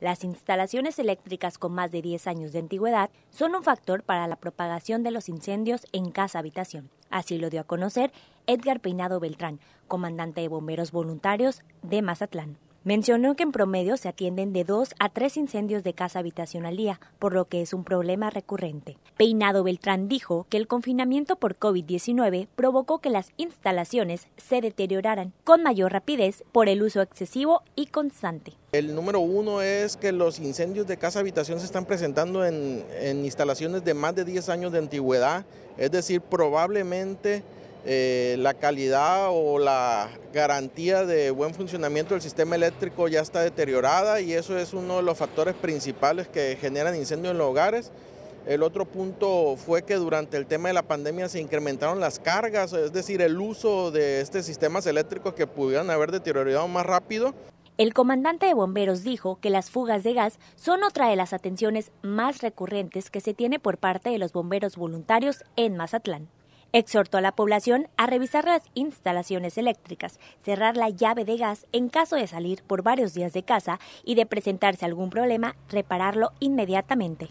Las instalaciones eléctricas con más de 10 años de antigüedad son un factor para la propagación de los incendios en casa habitación. Así lo dio a conocer Edgar Peinado Beltrán, comandante de bomberos voluntarios de Mazatlán. Mencionó que en promedio se atienden de dos a tres incendios de casa habitación al día, por lo que es un problema recurrente. Peinado Beltrán dijo que el confinamiento por COVID-19 provocó que las instalaciones se deterioraran con mayor rapidez por el uso excesivo y constante. El número uno es que los incendios de casa habitación se están presentando en, instalaciones de más de 10 años de antigüedad, es decir, probablemente eh, la calidad o la garantía de buen funcionamiento del sistema eléctrico ya está deteriorada y eso es uno de los factores principales que generan incendios en los hogares. El otro punto fue que durante el tema de la pandemia se incrementaron las cargas, es decir, el uso de estos sistemas eléctricos que pudieran haber deteriorado más rápido. El comandante de bomberos dijo que las fugas de gas son otra de las atenciones más recurrentes que se tiene por parte de los bomberos voluntarios en Mazatlán. Exhortó a la población a revisar las instalaciones eléctricas, cerrar la llave de gas en caso de salir por varios días de casa y de presentarse algún problema, repararlo inmediatamente.